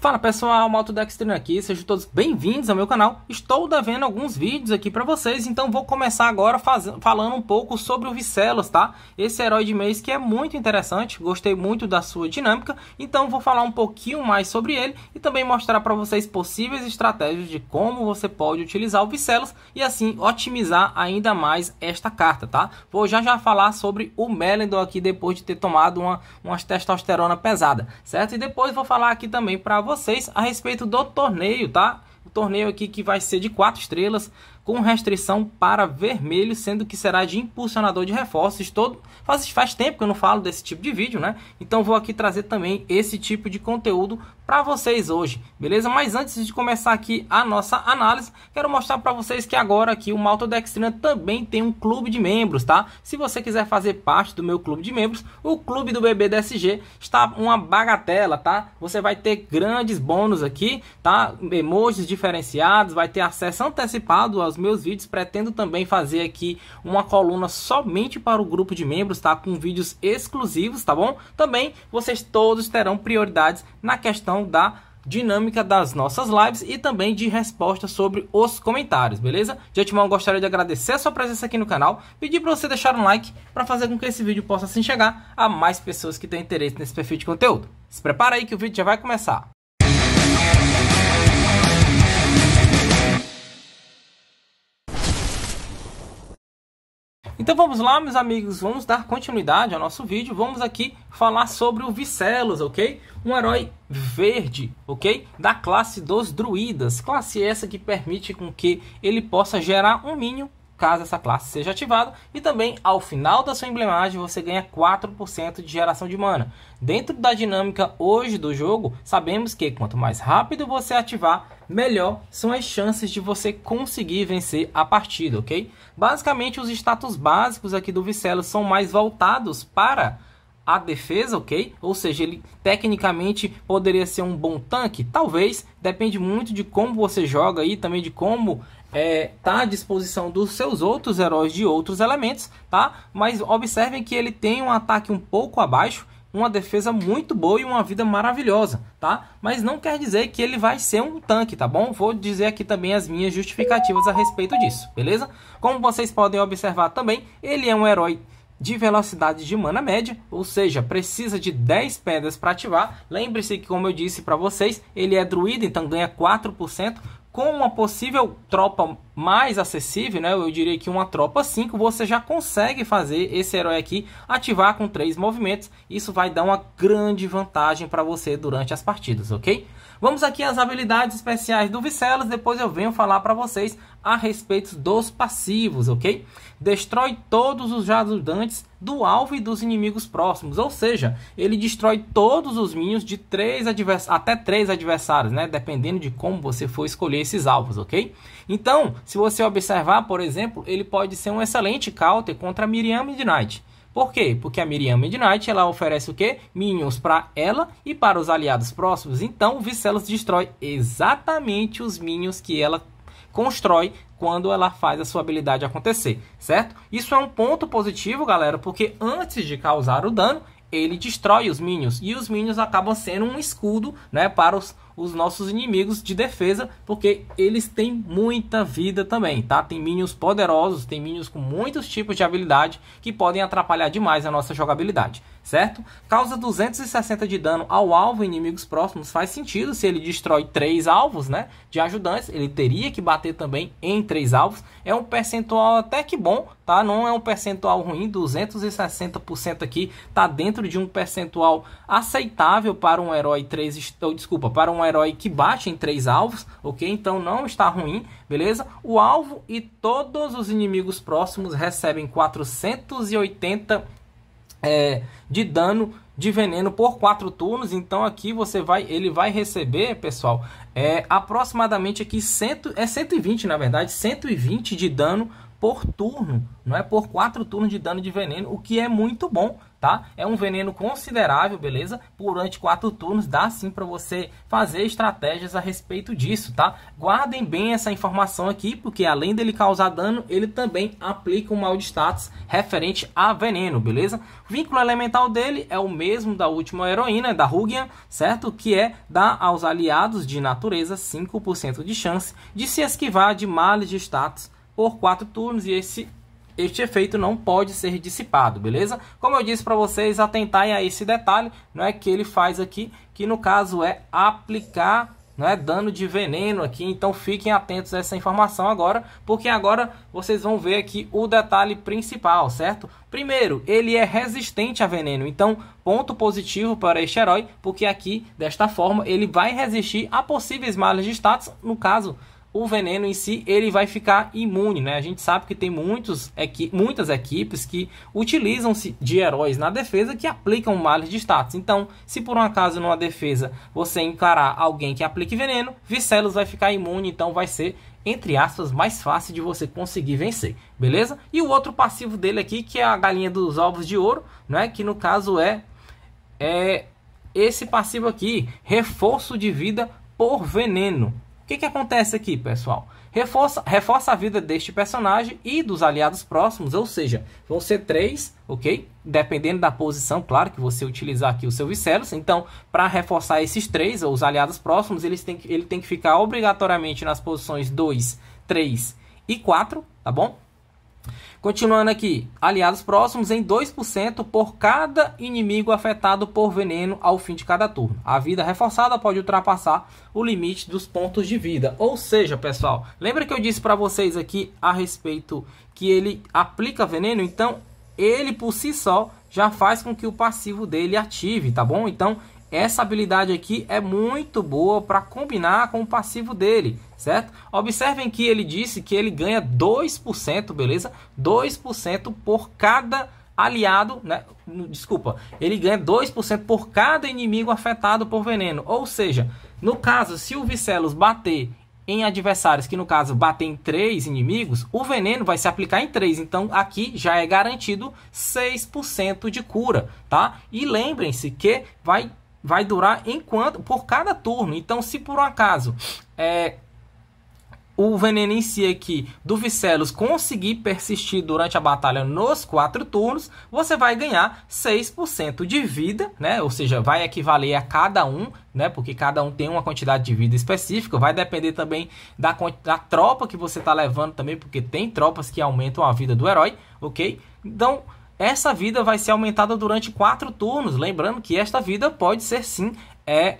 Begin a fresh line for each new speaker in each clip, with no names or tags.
Fala pessoal, Malto Dextrino aqui, sejam todos bem-vindos ao meu canal. Estou devendo alguns vídeos aqui para vocês, então vou começar agora faz... falando um pouco sobre o Vicelos, tá? Esse herói de mês que é muito interessante, gostei muito da sua dinâmica, então vou falar um pouquinho mais sobre ele e também mostrar para vocês possíveis estratégias de como você pode utilizar o Vicelos e assim otimizar ainda mais esta carta, tá? Vou já já falar sobre o Melendor aqui depois de ter tomado uma, umas testosterona pesada, certo? E depois vou falar aqui também para vocês a respeito do torneio, tá? O torneio aqui que vai ser de 4 estrelas, com restrição para vermelho, sendo que será de impulsionador de reforços. Todo faz, faz tempo que eu não falo desse tipo de vídeo, né? Então vou aqui trazer também esse tipo de conteúdo para vocês hoje, beleza? Mas antes de começar aqui a nossa análise, quero mostrar para vocês que agora aqui o Maltodextrina também tem um clube de membros, tá? Se você quiser fazer parte do meu clube de membros, o clube do BBDSG está uma bagatela, tá? Você vai ter grandes bônus aqui, tá? Emojis diferenciados, vai ter acesso antecipado aos meus vídeos, pretendo também fazer aqui uma coluna somente para o grupo de membros, tá? Com vídeos exclusivos, tá bom? Também vocês todos terão prioridades na questão questão da dinâmica das nossas lives e também de respostas sobre os comentários, beleza? De antemão, gostaria de agradecer a sua presença aqui no canal, pedir para você deixar um like para fazer com que esse vídeo possa assim chegar a mais pessoas que têm interesse nesse perfil de conteúdo. Se prepara aí que o vídeo já vai começar. Então vamos lá, meus amigos, vamos dar continuidade ao nosso vídeo. Vamos aqui falar sobre o Vicelos, ok? Um herói verde, ok? Da classe dos druidas. Classe essa que permite com que ele possa gerar um minion caso essa classe seja ativada, e também ao final da sua emblemagem você ganha 4% de geração de mana. Dentro da dinâmica hoje do jogo, sabemos que quanto mais rápido você ativar, melhor são as chances de você conseguir vencer a partida, ok? Basicamente, os status básicos aqui do Vicelo são mais voltados para a defesa, ok? Ou seja, ele tecnicamente poderia ser um bom tanque? Talvez, depende muito de como você joga aí, também de como é, tá à disposição dos seus outros heróis de outros elementos, tá? Mas observem que ele tem um ataque um pouco abaixo, uma defesa muito boa e uma vida maravilhosa, tá? Mas não quer dizer que ele vai ser um tanque, tá bom? Vou dizer aqui também as minhas justificativas a respeito disso, beleza? Como vocês podem observar também, ele é um herói de velocidade de mana média, ou seja, precisa de 10 pedras para ativar. Lembre-se que, como eu disse para vocês, ele é druida, então ganha 4%, com uma possível tropa mais acessível, né? Eu diria que uma tropa 5, você já consegue fazer esse herói aqui ativar com três movimentos. Isso vai dar uma grande vantagem para você durante as partidas, ok? Vamos aqui às habilidades especiais do Vicelos, depois eu venho falar para vocês a respeito dos passivos, ok? Destrói todos os ajudantes do alvo e dos inimigos próximos, ou seja, ele destrói todos os minions de três advers até três adversários, né? Dependendo de como você for escolher esses alvos, ok? Então, se você observar, por exemplo, ele pode ser um excelente counter contra Miriam Midnight. Por quê? Porque a Miriam Midnight ela oferece o quê? Minions para ela e para os aliados próximos. Então o Vicelos destrói exatamente os minions que ela constrói quando ela faz a sua habilidade acontecer, certo? Isso é um ponto positivo, galera, porque antes de causar o dano, ele destrói os minions e os minions acabam sendo um escudo, né, para os os nossos inimigos de defesa, porque eles têm muita vida também, tá? Tem minions poderosos, tem minions com muitos tipos de habilidade que podem atrapalhar demais a nossa jogabilidade, certo? Causa 260 de dano ao alvo inimigos próximos faz sentido se ele destrói três alvos, né? De ajudantes, ele teria que bater também em três alvos. É um percentual até que bom, tá? Não é um percentual ruim, 260% aqui tá dentro de um percentual aceitável para um herói 3, ou desculpa, para um herói que bate em três alvos, ok? Então não está ruim, beleza? O alvo e todos os inimigos próximos recebem 480 é, de dano de veneno por quatro turnos. Então aqui você vai, ele vai receber, pessoal, é aproximadamente aqui cento, é 120 na verdade, 120 de dano por turno, não é por quatro turnos de dano de veneno, o que é muito bom, tá? É um veneno considerável, beleza? Durante quatro turnos dá sim para você fazer estratégias a respeito disso, tá? Guardem bem essa informação aqui, porque além dele causar dano, ele também aplica um mal de status referente a veneno, beleza? O vínculo elemental dele é o mesmo da última heroína, da Rugian, certo? Que é dar aos aliados de natureza 5% de chance de se esquivar de males de status por 4 turnos e esse este efeito não pode ser dissipado, beleza? Como eu disse para vocês, atentarem a esse detalhe né, que ele faz aqui, que no caso é aplicar né, dano de veneno aqui, então fiquem atentos a essa informação agora, porque agora vocês vão ver aqui o detalhe principal, certo? Primeiro, ele é resistente a veneno, então ponto positivo para este herói, porque aqui, desta forma, ele vai resistir a possíveis malhas de status, no caso, o veneno em si ele vai ficar imune, né? A gente sabe que tem muitos, equi muitas equipes que utilizam-se de heróis na defesa que aplicam males de status. Então, se por um acaso numa defesa você encarar alguém que aplique veneno, Vicelos vai ficar imune, então vai ser entre aspas, mais fácil de você conseguir vencer, beleza? E o outro passivo dele aqui, que é a galinha dos ovos de ouro, né? Que no caso é, é esse passivo aqui, reforço de vida por veneno que, que acontece aqui, pessoal? Reforça, reforça a vida deste personagem e dos aliados próximos, ou seja, vão ser três, ok? Dependendo da posição, claro, que você utilizar aqui o seu Viserys. Então, para reforçar esses três, ou os aliados próximos, eles têm que, ele tem que ficar obrigatoriamente nas posições 2, 3 e 4, tá bom? Continuando aqui, aliados próximos em 2% por cada inimigo afetado por veneno ao fim de cada turno. A vida reforçada pode ultrapassar o limite dos pontos de vida. Ou seja, pessoal, lembra que eu disse para vocês aqui a respeito que ele aplica veneno? Então, ele por si só já faz com que o passivo dele ative, tá bom? Então, essa habilidade aqui é muito boa para combinar com o passivo dele, certo? Observem que ele disse que ele ganha 2%, beleza? 2% por cada aliado, né? Desculpa, ele ganha 2% por cada inimigo afetado por veneno. Ou seja, no caso, se o Vicelos bater em adversários que no caso batem três inimigos, o veneno vai se aplicar em três. Então aqui já é garantido 6% de cura, tá? E lembrem-se que vai vai durar enquanto por cada turno. Então, se por um acaso é, o veneno em si aqui do Vicelos conseguir persistir durante a batalha nos quatro turnos, você vai ganhar 6% de vida, né? Ou seja, vai equivaler a cada um, né? Porque cada um tem uma quantidade de vida específica. Vai depender também da, da tropa que você está levando também, porque tem tropas que aumentam a vida do herói, ok? Então, essa vida vai ser aumentada durante quatro turnos, lembrando que esta vida pode ser sim é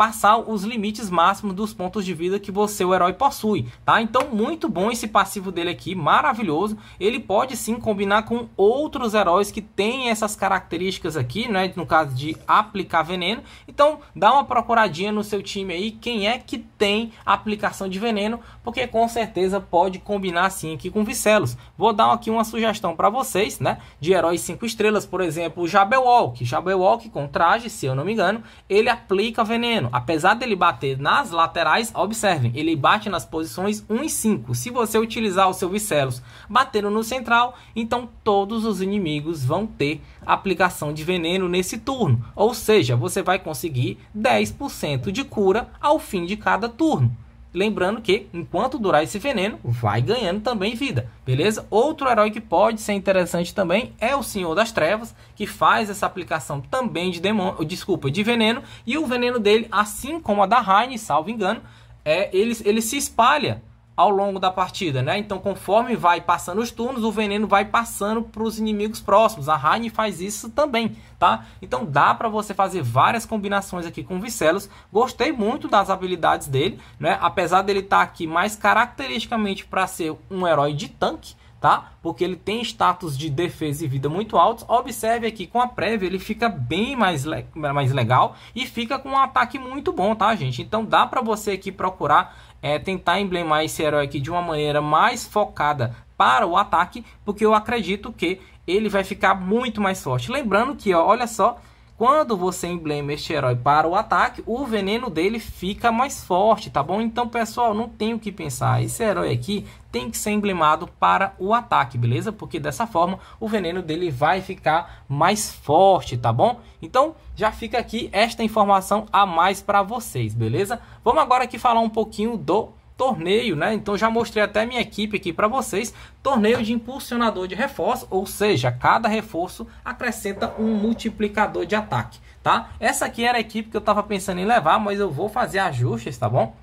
passar os limites máximos dos pontos de vida que você, o herói, possui, tá? Então, muito bom esse passivo dele aqui, maravilhoso. Ele pode sim combinar com outros heróis que têm essas características aqui, né? No caso de aplicar veneno. Então, dá uma procuradinha no seu time aí, quem é que tem aplicação de veneno, porque com certeza pode combinar sim aqui com Vicelos. Vou dar aqui uma sugestão para vocês, né? De heróis 5 estrelas, por exemplo, o Jabberwock. Jabberwock com traje, se eu não me engano, ele aplica veneno apesar dele bater nas laterais, observem, ele bate nas posições 1 e 5. Se você utilizar o seu Vicelos batendo no central, então todos os inimigos vão ter aplicação de veneno nesse turno. Ou seja, você vai conseguir 10% de cura ao fim de cada turno. Lembrando que, enquanto durar esse veneno, vai ganhando também vida, beleza? Outro herói que pode ser interessante também é o Senhor das Trevas, que faz essa aplicação também de demônio, desculpa, de veneno, e o veneno dele, assim como a da Heine, salvo engano, é, ele, ele se espalha ao longo da partida, né? Então, conforme vai passando os turnos, o veneno vai passando para os inimigos próximos. A Rain faz isso também, tá? Então, dá para você fazer várias combinações aqui com o Vicelos. Gostei muito das habilidades dele, né? Apesar dele estar tá aqui mais caracteristicamente para ser um herói de tanque, tá? Porque ele tem status de defesa e vida muito altos. Observe aqui com a prévia, ele fica bem mais, le mais legal e fica com um ataque muito bom, tá, gente? Então dá para você aqui procurar é tentar emblemar esse herói aqui de uma maneira mais focada para o ataque, porque eu acredito que ele vai ficar muito mais forte. Lembrando que, ó, olha só, quando você emblema este herói para o ataque, o veneno dele fica mais forte, tá bom? Então, pessoal, não tem o que pensar. Esse herói aqui tem que ser emblemado para o ataque, beleza? Porque dessa forma o veneno dele vai ficar mais forte, tá bom? Então, já fica aqui esta informação a mais para vocês, beleza? Vamos agora aqui falar um pouquinho do torneio, né? Então já mostrei até minha equipe aqui para vocês, torneio de impulsionador de reforço, ou seja, cada reforço acrescenta um multiplicador de ataque, tá? Essa aqui era a equipe que eu estava pensando em levar, mas eu vou fazer ajustes, tá bom?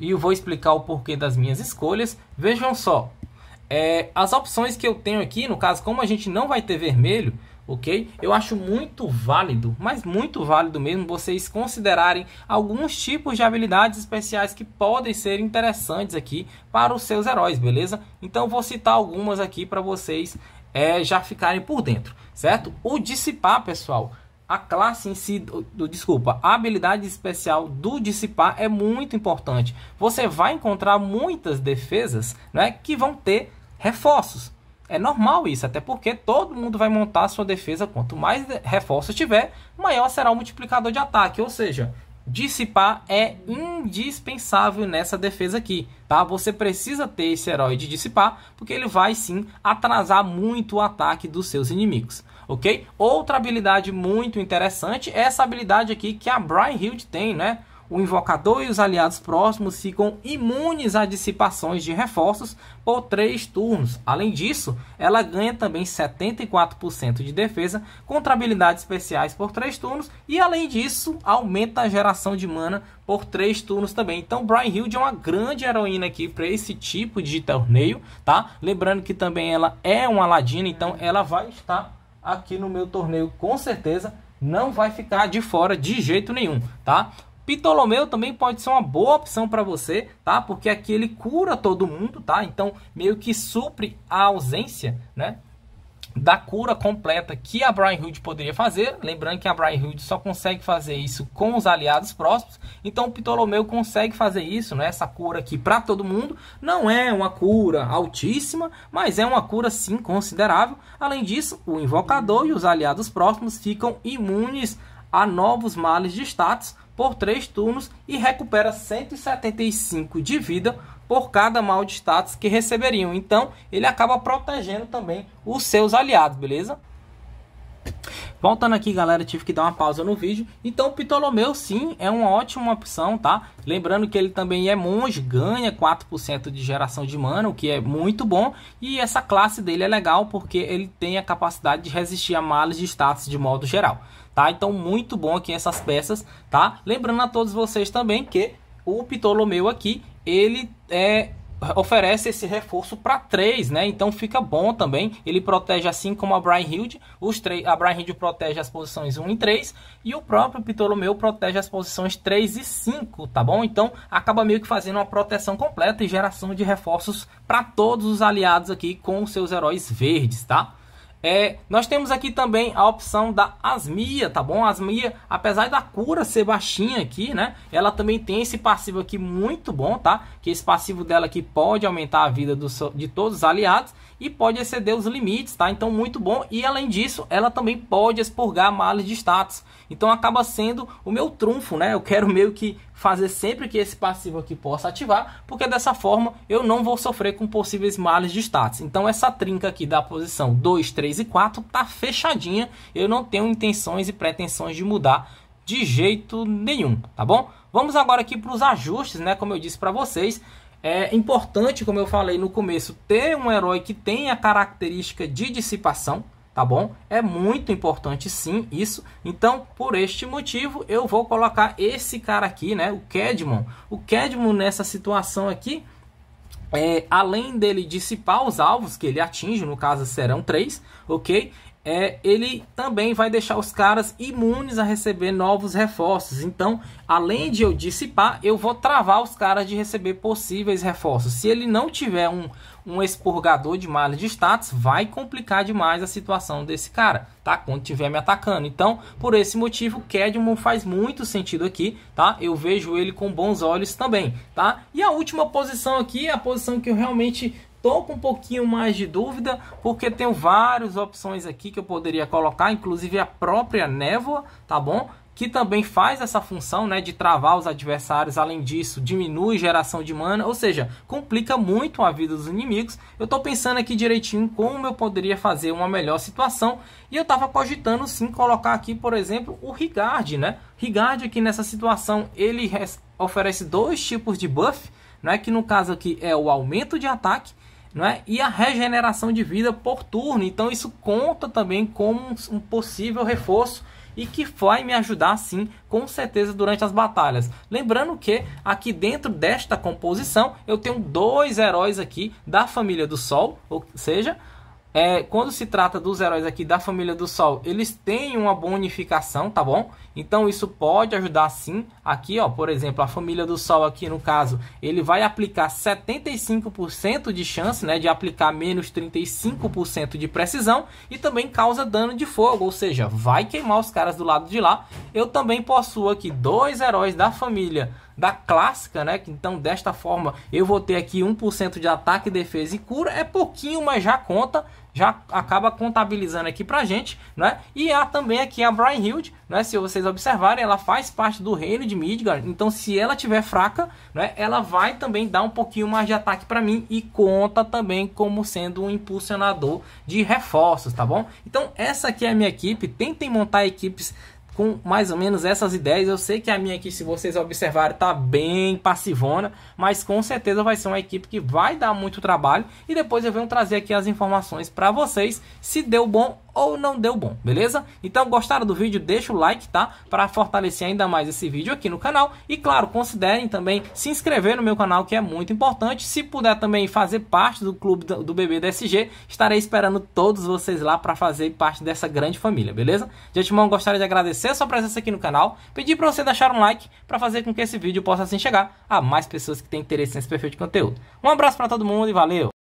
E eu vou explicar o porquê das minhas escolhas. Vejam só, é, as opções que eu tenho aqui, no caso, como a gente não vai ter vermelho, ok? Eu acho muito válido, mas muito válido mesmo, vocês considerarem alguns tipos de habilidades especiais que podem ser interessantes aqui para os seus heróis, beleza? Então vou citar algumas aqui para vocês é, já ficarem por dentro, certo? O dissipar, pessoal. A classe em si, do, do, desculpa, a habilidade especial do dissipar é muito importante. Você vai encontrar muitas defesas né, que vão ter reforços. É normal isso, até porque todo mundo vai montar a sua defesa. Quanto mais reforço tiver, maior será o multiplicador de ataque. Ou seja, dissipar é indispensável nessa defesa aqui, tá? Você precisa ter esse herói de dissipar, porque ele vai sim atrasar muito o ataque dos seus inimigos, ok? Outra habilidade muito interessante é essa habilidade aqui que a Brian Hill tem, né? o invocador e os aliados próximos ficam imunes a dissipações de reforços por 3 turnos. Além disso, ela ganha também 74% de defesa contra habilidades especiais por 3 turnos e além disso, aumenta a geração de mana por 3 turnos também. Então, Brian Hill é uma grande heroína aqui para esse tipo de torneio, tá? Lembrando que também ela é uma ladina, então ela vai estar aqui no meu torneio com certeza não vai ficar de fora de jeito nenhum, tá? Ptolomeu também pode ser uma boa opção para você, tá? Porque aqui ele cura todo mundo, tá? Então meio que supre a ausência, né? da cura completa que a Brian Hood poderia fazer. Lembrando que a Brian Hood só consegue fazer isso com os aliados próximos. Então o Ptolomeu consegue fazer isso, né? Essa cura aqui para todo mundo. Não é uma cura altíssima, mas é uma cura sim considerável. Além disso, o invocador e os aliados próximos ficam imunes a novos males de status, por 3 turnos e recupera 175 de vida por cada mal de status que receberiam. Então, ele acaba protegendo também os seus aliados, beleza? Voltando aqui, galera, tive que dar uma pausa no vídeo. Então, o Ptolomeu, sim, é uma ótima opção, tá? Lembrando que ele também é monge, ganha 4% de geração de mana, o que é muito bom. E essa classe dele é legal porque ele tem a capacidade de resistir a males de status de modo geral tá? Então muito bom aqui essas peças, tá? Lembrando a todos vocês também que o Ptolomeu aqui, ele é oferece esse reforço para três, né? Então fica bom também. Ele protege assim como a Brian Hild, os três, a Brian Hild protege as posições 1 e 3 e o próprio Ptolomeu protege as posições 3 e 5, tá bom? Então acaba meio que fazendo uma proteção completa e geração de reforços para todos os aliados aqui com os seus heróis verdes, tá? É, nós temos aqui também a opção da asmia, tá bom? A asmia, apesar da cura ser baixinha aqui, né? Ela também tem esse passivo aqui muito bom, tá? Que esse passivo dela aqui pode aumentar a vida do, de todos os aliados e pode exceder os limites, tá? Então muito bom. E além disso, ela também pode expurgar males de status. Então acaba sendo o meu trunfo, né? Eu quero meio que fazer sempre que esse passivo aqui possa ativar, porque dessa forma eu não vou sofrer com possíveis males de status. Então essa trinca aqui da posição 2, 3 e 4 tá fechadinha, eu não tenho intenções e pretensões de mudar de jeito nenhum, tá bom? Vamos agora aqui para os ajustes, né? Como eu disse para vocês, é importante, como eu falei no começo, ter um herói que tenha a característica de dissipação, tá bom? É muito importante sim isso. Então, por este motivo, eu vou colocar esse cara aqui, né? O Kedmon. O Kedmon nessa situação aqui, é, além dele dissipar os alvos que ele atinge, no caso serão três, ok? é, ele também vai deixar os caras imunes a receber novos reforços. Então, além de eu dissipar, eu vou travar os caras de receber possíveis reforços. Se ele não tiver um, um expurgador de malha de status, vai complicar demais a situação desse cara, tá? Quando tiver me atacando. Então, por esse motivo, Kedmon faz muito sentido aqui, tá? Eu vejo ele com bons olhos também, tá? E a última posição aqui é a posição que eu realmente Estou com um pouquinho mais de dúvida, porque tenho várias opções aqui que eu poderia colocar, inclusive a própria névoa, tá bom? Que também faz essa função né, de travar os adversários, além disso, diminui geração de mana, ou seja, complica muito a vida dos inimigos. Eu estou pensando aqui direitinho como eu poderia fazer uma melhor situação, e eu estava cogitando sim colocar aqui, por exemplo, o Rigard, né? Rigard aqui nessa situação, ele oferece dois tipos de buff, né, que no caso aqui é o aumento de ataque é? e a regeneração de vida por turno. Então isso conta também como um possível reforço e que vai me ajudar sim, com certeza, durante as batalhas. Lembrando que aqui dentro desta composição eu tenho dois heróis aqui da família do Sol, ou seja, é, quando se trata dos heróis aqui da família do Sol, eles têm uma bonificação, tá bom? Então isso pode ajudar sim. Aqui, ó, por exemplo, a família do Sol aqui no caso, ele vai aplicar 75% de chance, né, de aplicar menos 35% de precisão e também causa dano de fogo, ou seja, vai queimar os caras do lado de lá. Eu também possuo aqui dois heróis da família da clássica, né? Então, desta forma, eu vou ter aqui 1% de ataque, defesa e cura. É pouquinho, mas já conta, já acaba contabilizando aqui pra gente, né? E há também aqui a Brian Hilde, né? Se vocês observarem, ela faz parte do reino de Midgard. Então, se ela tiver fraca, né? Ela vai também dar um pouquinho mais de ataque para mim e conta também como sendo um impulsionador de reforços, tá bom? Então, essa aqui é a minha equipe. Tentem montar equipes com mais ou menos essas ideias. Eu sei que a minha aqui, se vocês observarem, tá bem passivona, mas com certeza vai ser uma equipe que vai dar muito trabalho. E depois eu venho trazer aqui as informações para vocês se deu bom ou não deu bom, beleza? Então, gostaram do vídeo? Deixa o like, tá? Para fortalecer ainda mais esse vídeo aqui no canal. E claro, considerem também se inscrever no meu canal, que é muito importante. Se puder também fazer parte do clube do BBDSG, estarei esperando todos vocês lá para fazer parte dessa grande família, beleza? De antemão, gostaria de agradecer a sua presença aqui no canal, pedir para você deixar um like para fazer com que esse vídeo possa assim chegar a mais pessoas que têm interesse nesse perfil de conteúdo. Um abraço para todo mundo e valeu!